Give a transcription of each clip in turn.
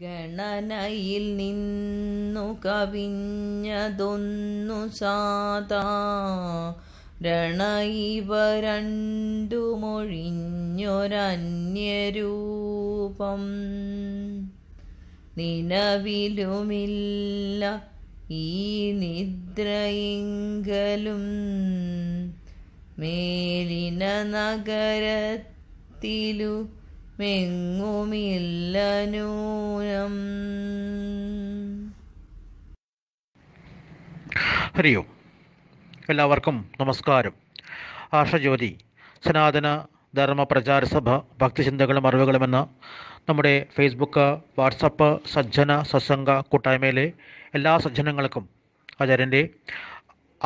ഗണനയിൽ നിന്നു കവിഞ്ഞതൊന്നു രണ്ടു മൊഴിഞ്ഞൊരന്യരൂപം നിലവിലുമില്ല ഈ നിദ്രയിങ്കലും മേലിന നഗരത്തിലു മെങ്ങുമില്ലനൂനം ഹരിയോ എല്ലാവർക്കും നമസ്കാരം ആഷജ്യോതി സനാതന ധർമ്മ പ്രചാര സഭ ഭക്തിചിന്തകളും അറിവുകളും എന്ന നമ്മുടെ ഫേസ്ബുക്ക് വാട്സപ്പ് സജ്ജന സത്സംഗ കൂട്ടായ്മയിലെ എല്ലാ സജ്ജനങ്ങൾക്കും ആചാര്യൻ്റെ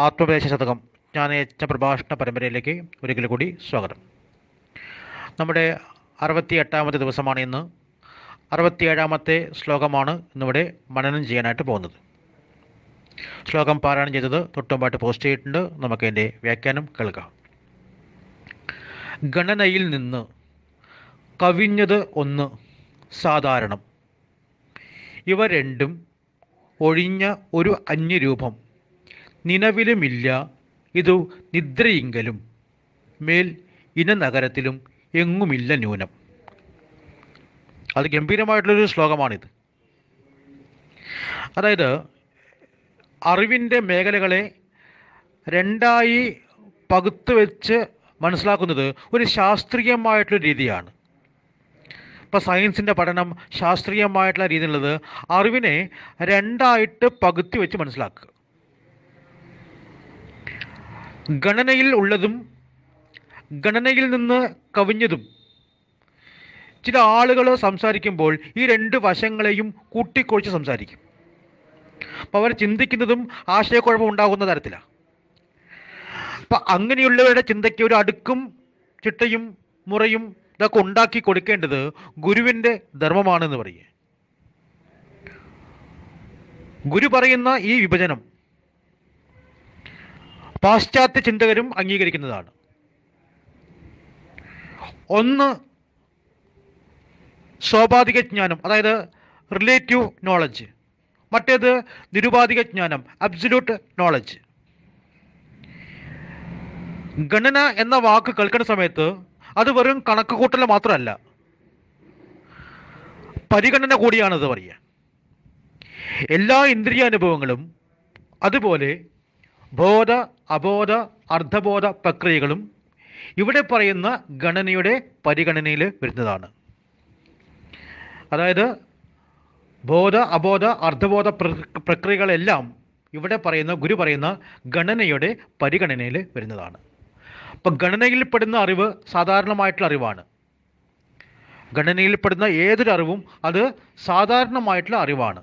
ആത്മോപദേശ ശതകം ജ്ഞാനയജ്ഞ പ്രഭാഷണ പരമ്പരയിലേക്ക് ഒരിക്കൽ കൂടി സ്വാഗതം നമ്മുടെ അറുപത്തി എട്ടാമത്തെ ദിവസമാണ് ഇന്ന് അറുപത്തിയേഴാമത്തെ ശ്ലോകമാണ് ഇന്നിവിടെ മനനം ചെയ്യാനായിട്ട് പോകുന്നത് ശ്ലോകം പാരായണം ചെയ്തത് തൊട്ടുമ്പായിട്ട് പോസ്റ്റ് ചെയ്തിട്ടുണ്ട് നമുക്ക് എൻ്റെ വ്യാഖ്യാനം കേൾക്കാം ഗണനയിൽ നിന്ന് കവിഞ്ഞത് ഒന്ന് സാധാരണം ഇവ രണ്ടും ഒഴിഞ്ഞ ഒരു അന്യരൂപം നിലവിലുമില്ല ഇതു നിദ്രയിങ്കലും മേൽ ഇന നഗരത്തിലും എങ്ങുമില്ല ന്യൂനം അത് ഗംഭീരമായിട്ടുള്ളൊരു ശ്ലോകമാണിത് അതായത് അറിവിൻ്റെ മേഖലകളെ രണ്ടായി പകുത്തു വെച്ച് മനസ്സിലാക്കുന്നത് ഒരു ശാസ്ത്രീയമായിട്ടുള്ള രീതിയാണ് ഇപ്പോൾ സയൻസിൻ്റെ പഠനം ശാസ്ത്രീയമായിട്ടുള്ള രീതിയിലുള്ളത് അറിവിനെ രണ്ടായിട്ട് പകുത്തി വെച്ച് മനസ്സിലാക്കുക ഗണനയിൽ ഉള്ളതും ഗണനയിൽ നിന്ന് കവിഞ്ഞതും ചില ആളുകൾ സംസാരിക്കുമ്പോൾ ഈ രണ്ട് വശങ്ങളെയും കൂട്ടിക്കൊഴിച്ച് സംസാരിക്കും അപ്പോൾ അവർ ചിന്തിക്കുന്നതും ആശയക്കുഴപ്പം ഉണ്ടാകുന്ന തരത്തിലാണ് അപ്പം അങ്ങനെയുള്ളവരുടെ ചിന്തയ്ക്ക് ഒരു അടുക്കും ചിട്ടയും മുറയും ഇതൊക്കെ ഉണ്ടാക്കി കൊടുക്കേണ്ടത് ഗുരുവിൻ്റെ ധർമ്മമാണെന്ന് പറയുക ഗുരു പറയുന്ന ഈ വിഭജനം പാശ്ചാത്യ ചിന്തകരും അംഗീകരിക്കുന്നതാണ് ഒന്ന് സ്വാഭാവിക ജ്ഞാനം അതായത് റിലേറ്റീവ് നോളജ് മറ്റേത് നിരുപാധിക ജ്ഞാനം അബ്സുലൂട്ട് നോളജ് ഗണന എന്ന വാക്ക് കേൾക്കുന്ന സമയത്ത് അത് വെറും കണക്ക് കൂട്ടൽ മാത്രമല്ല പരിഗണന കൂടിയാണത് പറയുക എല്ലാ ഇന്ദ്രിയ അനുഭവങ്ങളും അതുപോലെ ബോധ അബോധ അർദ്ധബോധ പ്രക്രിയകളും ഇവിടെ പറയുന്ന ഗണനയുടെ പരിഗണനയിൽ വരുന്നതാണ് അതായത് ബോധ അബോധ അർദ്ധബോധ പ്രക്രിയകളെല്ലാം ഇവിടെ പറയുന്ന ഗുരു പറയുന്ന ഗണനയുടെ പരിഗണനയിൽ വരുന്നതാണ് അപ്പം ഗണനയിൽപ്പെടുന്ന അറിവ് സാധാരണമായിട്ടുള്ള അറിവാണ് ഗണനയിൽപ്പെടുന്ന ഏതൊരു അറിവും അത് സാധാരണമായിട്ടുള്ള അറിവാണ്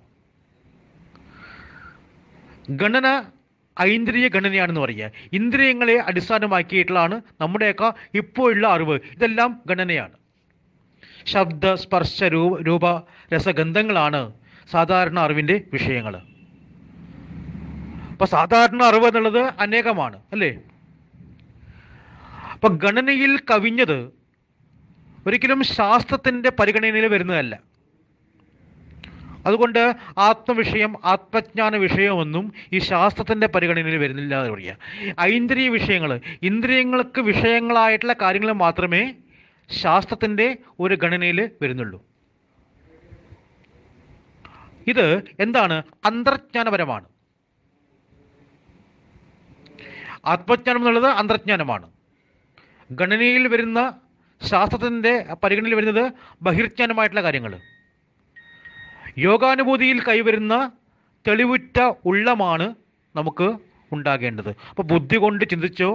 ഗണന ഐന്ദ്രിയ ഗണനയാണെന്ന് പറയുക ഇന്ദ്രിയങ്ങളെ അടിസ്ഥാനമാക്കിയിട്ടുള്ളതാണ് നമ്മുടെയൊക്കെ ഇപ്പോഴുള്ള അറിവ് ഇതെല്ലാം ഗണനയാണ് ശബ്ദ സ്പർശ രൂപ രൂപ രസഗന്ധങ്ങളാണ് സാധാരണ അറിവിൻ്റെ വിഷയങ്ങൾ അപ്പോൾ സാധാരണ അറിവ് എന്നുള്ളത് അനേകമാണ് അല്ലേ അപ്പം ഗണനയിൽ കവിഞ്ഞത് ഒരിക്കലും ശാസ്ത്രത്തിൻ്റെ പരിഗണനയിൽ വരുന്നതല്ല അതുകൊണ്ട് ആത്മവിഷയം ആത്മജ്ഞാന വിഷയമെന്നും ഈ ശാസ്ത്രത്തിൻ്റെ പരിഗണനയിൽ വരുന്നില്ല എന്ന് പറയുക ഐന്ദ്രിയ വിഷയങ്ങൾ ഇന്ദ്രിയങ്ങൾക്ക് വിഷയങ്ങളായിട്ടുള്ള കാര്യങ്ങൾ മാത്രമേ ശാസ്ത്രത്തിൻ്റെ ഒരു ഗണനയിൽ വരുന്നുള്ളൂ ഇത് എന്താണ് അന്തർജ്ഞാനപരമാണ് ആത്മജ്ഞാനം എന്നുള്ളത് അന്തർജ്ഞാനമാണ് ഗണനയിൽ വരുന്ന ശാസ്ത്രത്തിൻ്റെ പരിഗണനയിൽ വരുന്നത് ബഹിർജ്ഞാനമായിട്ടുള്ള കാര്യങ്ങൾ യോഗാനുഭൂതിയിൽ കൈവരുന്ന തെളിവുറ്റ ഉള്ളമാണ് നമുക്ക് ഉണ്ടാകേണ്ടത് അപ്പോൾ ബുദ്ധി കൊണ്ട് ചിന്തിച്ചോ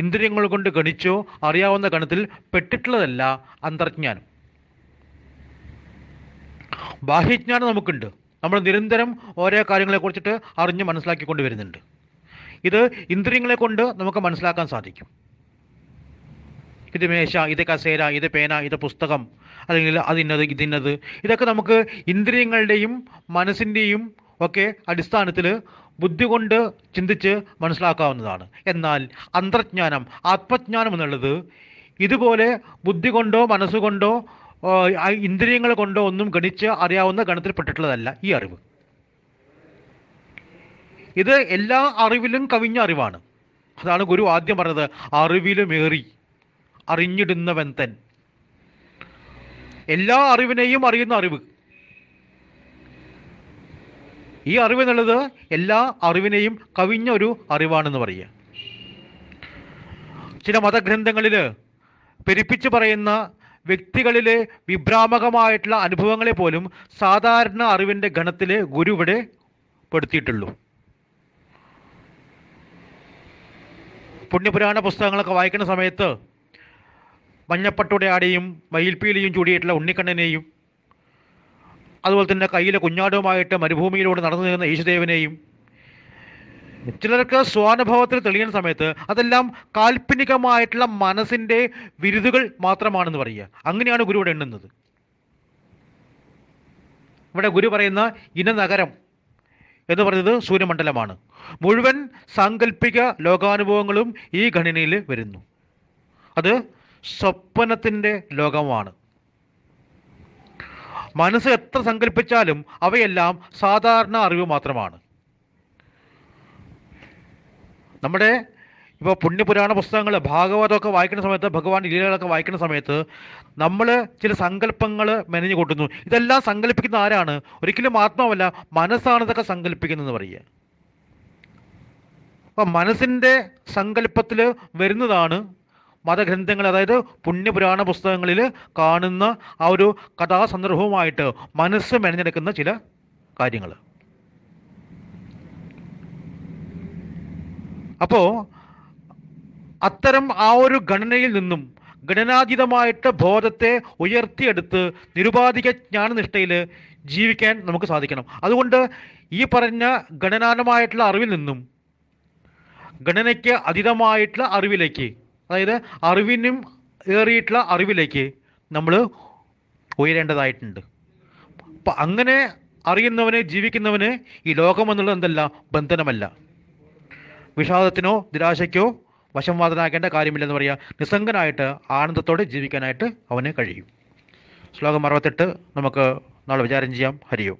ഇന്ദ്രിയങ്ങൾ കൊണ്ട് ഗണിച്ചോ അറിയാവുന്ന ഗണത്തിൽ പെട്ടിട്ടുള്ളതല്ല അന്തർജ്ഞാനം ബാഹ്യജ്ഞാനം നമുക്കുണ്ട് നമ്മൾ നിരന്തരം ഓരോ കാര്യങ്ങളെ കുറിച്ചിട്ട് അറിഞ്ഞ് മനസ്സിലാക്കിക്കൊണ്ട് വരുന്നുണ്ട് ഇത് ഇന്ദ്രിയങ്ങളെ കൊണ്ട് നമുക്ക് മനസ്സിലാക്കാൻ സാധിക്കും ഇത് മേശ ഇത് കസേര ഇത് പേന ഇത് പുസ്തകം അല്ലെങ്കിൽ അതിന്നത് ഇതിന്നത് ഇതൊക്കെ നമുക്ക് ഇന്ദ്രിയങ്ങളുടെയും മനസ്സിൻ്റെയും ഒക്കെ അടിസ്ഥാനത്തിൽ ബുദ്ധി കൊണ്ട് ചിന്തിച്ച് മനസ്സിലാക്കാവുന്നതാണ് എന്നാൽ അന്തർജ്ഞാനം ആത്മജ്ഞാനം എന്നുള്ളത് ഇതുപോലെ ബുദ്ധി കൊണ്ടോ മനസ്സുകൊണ്ടോ ഇന്ദ്രിയങ്ങൾ കൊണ്ടോ ഒന്നും ഗണിച്ച് അറിയാവുന്ന ഗണത്തിൽപ്പെട്ടിട്ടുള്ളതല്ല ഈ അറിവ് ഇത് എല്ലാ അറിവിലും കവിഞ്ഞ അറിവാണ് അതാണ് ഗുരു ആദ്യം പറഞ്ഞത് അറിവിലുമേറി അറിഞ്ഞിടുന്നവൻ തൻ എല്ലാ അറിവിനെയും അറിയുന്ന അറിവ് ഈ അറിവ് എന്നുള്ളത് എല്ലാ അറിവിനെയും കവിഞ്ഞ ഒരു അറിവാണെന്ന് പറയുക ചില മതഗ്രന്ഥങ്ങളിൽ പെരുപ്പിച്ചു പറയുന്ന വ്യക്തികളിലെ വിഭ്രാമകമായിട്ടുള്ള അനുഭവങ്ങളെ പോലും സാധാരണ അറിവിൻ്റെ ഗണത്തിലെ ഗുരു ഇവിടെ പെടുത്തിയിട്ടുള്ളൂ പുണ്യപുരാണ പുസ്തകങ്ങളൊക്കെ വായിക്കുന്ന സമയത്ത് മഞ്ഞപ്പട്ടയുടെ ആടെയും മയിൽപ്പീലിയും ചൂടിയിട്ടുള്ള ഉണ്ണിക്കണ്ണനെയും അതുപോലെ തന്നെ കയ്യിലെ കുഞ്ഞാടുമായിട്ട് മരുഭൂമിയിലൂടെ നടന്നു നീങ്ങുന്ന യേശുദേവനെയും ചിലർക്ക് സ്വാനുഭവത്തിൽ തെളിയുന്ന സമയത്ത് അതെല്ലാം കാൽപ്പനികമായിട്ടുള്ള മനസ്സിൻ്റെ വിരുദുകൾ മാത്രമാണെന്ന് പറയുക അങ്ങനെയാണ് ഗുരുവിടെ എണ്ണുന്നത് ഇവിടെ ഗുരു പറയുന്ന ഇനനഗരം എന്ന് പറയുന്നത് സൂര്യമണ്ഡലമാണ് മുഴുവൻ സാങ്കല്പിക ലോകാനുഭവങ്ങളും ഈ ഘടനയിൽ വരുന്നു അത് സ്വപ്നത്തിൻ്റെ ലോകമാണ് മനസ്സ് എത്ര സങ്കല്പിച്ചാലും അവയെല്ലാം സാധാരണ അറിവ് മാത്രമാണ് നമ്മുടെ ഇപ്പോൾ പുണ്യപുരാണ പുസ്തകങ്ങൾ ഭാഗവതമൊക്കെ വായിക്കുന്ന സമയത്ത് ഭഗവാൻ ലീലകളൊക്കെ വായിക്കുന്ന സമയത്ത് നമ്മൾ ചില സങ്കല്പങ്ങൾ മെനഞ്ഞു കൂട്ടുന്നു ഇതെല്ലാം സങ്കല്പിക്കുന്ന ആരാണ് ഒരിക്കലും ആത്മാവല്ല മനസ്സാണ് ഇതൊക്കെ സങ്കല്പിക്കുന്നതെന്ന് പറയുക അപ്പം മനസ്സിൻ്റെ സങ്കല്പത്തിൽ വരുന്നതാണ് മതഗ്രന്ഥങ്ങൾ അതായത് പുണ്യപുരാണ പുസ്തകങ്ങളിൽ കാണുന്ന ആ ഒരു കഥാസന്ദർഭവുമായിട്ട് മനസ്സ് മെനഞ്ഞെടുക്കുന്ന ചില കാര്യങ്ങൾ അപ്പോൾ അത്തരം ആ ഒരു ഘടനയിൽ നിന്നും ഘടനാതീതമായിട്ട് ബോധത്തെ ഉയർത്തിയെടുത്ത് നിരുപാധിക ജ്ഞാനനിഷ്ഠയിൽ ജീവിക്കാൻ നമുക്ക് സാധിക്കണം അതുകൊണ്ട് ഈ പറഞ്ഞ ഘടനാപരമായിട്ടുള്ള അറിവിൽ നിന്നും ഗണനയ്ക്ക് അതീതമായിട്ടുള്ള അറിവിലേക്ക് അതായത് അറിവിനും ഏറിയിട്ടുള്ള അറിവിലേക്ക് നമ്മൾ ഉയരേണ്ടതായിട്ടുണ്ട് അപ്പം അങ്ങനെ അറിയുന്നവന് ജീവിക്കുന്നവന് ഈ ലോകം എന്നുള്ളത് എന്തല്ല ബന്ധനമല്ല വിഷാദത്തിനോ നിരാശയ്ക്കോ വശംവാദനാകേണ്ട കാര്യമില്ലെന്ന് പറയുക നിസ്സംഗനായിട്ട് ആനന്ദത്തോടെ ജീവിക്കാനായിട്ട് അവന് കഴിയും ശ്ലോകം അറുപത്തെട്ട് നമുക്ക് നാളെ വിചാരം ചെയ്യാം ഹരിയോ